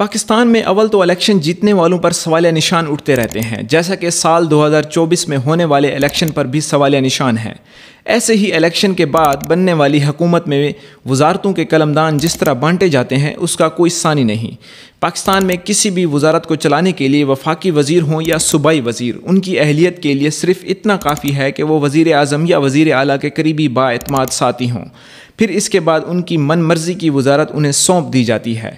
पाकिस्तान में अवल तो इलेक्शन जीतने वालों पर सवालिया निशान उठते रहते हैं जैसा कि साल 2024 में होने वाले इलेक्शन पर भी सवालिया निशान है ऐसे ही इलेक्शन के बाद बनने वाली हुकूमत में वजारतों के कलमदान जिस तरह बांटे जाते हैं उसका कोई सानी नहीं पाकिस्तान में किसी भी वजारत को चलाने के लिए वफाकी वजीर हों या सूबाई वजीर उनकी अहलियत के लिए सिर्फ इतना काफ़ी है कि वो वजीर अजम या वजीर अली के करीबी बातमाद साथी हों फिर इसके बाद उनकी मन मर्ज़ी की वजारत उन्हें सौंप दी जाती है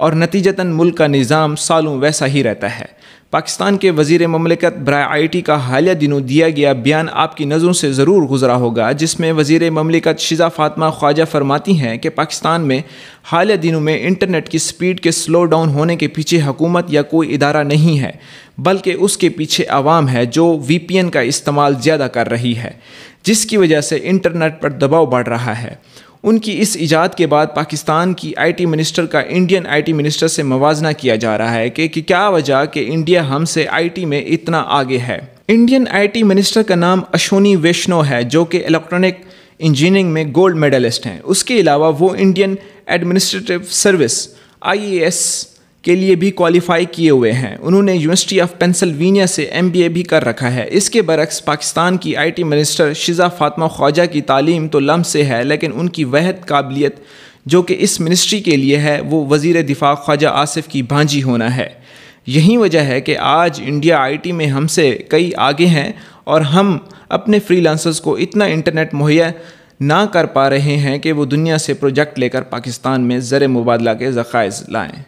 और नतीजतन मुल्क का निज़ाम सालों वैसा ही रहता है पाकिस्तान के वजीर ममलिकत ब्राय आई टी का हालिया दिनों दिया गया बयान आपकी नज़रों से ज़रूर गुजरा होगा जिसमें वजीर ममलिकत शिजा फातमा ख्वाजा फरमाती हैं कि पाकिस्तान में हालिया दिनों में इंटरनेट की स्पीड के स्लो डाउन होने के पीछे हुकूमत या कोई इदारा नहीं है बल्कि उसके पीछे आवाम है जो वी पी एन का इस्तेमाल ज़्यादा कर रही है जिसकी वजह से इंटरनेट पर दबाव बढ़ रहा है उनकी इस ईजाद के बाद पाकिस्तान की आईटी मिनिस्टर का इंडियन आईटी मिनिस्टर से मवाजना किया जा रहा है कि, कि क्या वजह कि इंडिया हमसे आईटी में इतना आगे है इंडियन आईटी मिनिस्टर का नाम अशोनी वैष्णो है जो कि इलेक्ट्रॉनिक इंजीनियरिंग में गोल्ड मेडलिस्ट हैं उसके अलावा वो इंडियन एडमिनिस्ट्रेटिव सर्विस आई के लिए भी क्वालिफाई किए हुए हैं उन्होंने यूनिवर्सिटी ऑफ पेंसिल्वेनिया से एम भी कर रखा है इसके बरक्स पाकिस्तान की टी मिनिस्टर शिजा फातमा ख्वाजा की तालीम तो लम से है लेकिन उनकी वहद काबिलियत जो कि इस मिनिस्ट्री के लिए है वो वज़ी दिफा ख्वाजा आसिफ की भांजी होना है यही वजह है कि आज इंडिया आईटी में हमसे कई आगे हैं और हम अपने फ्रीलांसर्स को इतना इंटरनेट मुहैया ना कर पा रहे हैं कि वो दुनिया से प्रोजेक्ट लेकर पाकिस्तान में ज़र मुबादला के ज़ख़ाइज लाएँ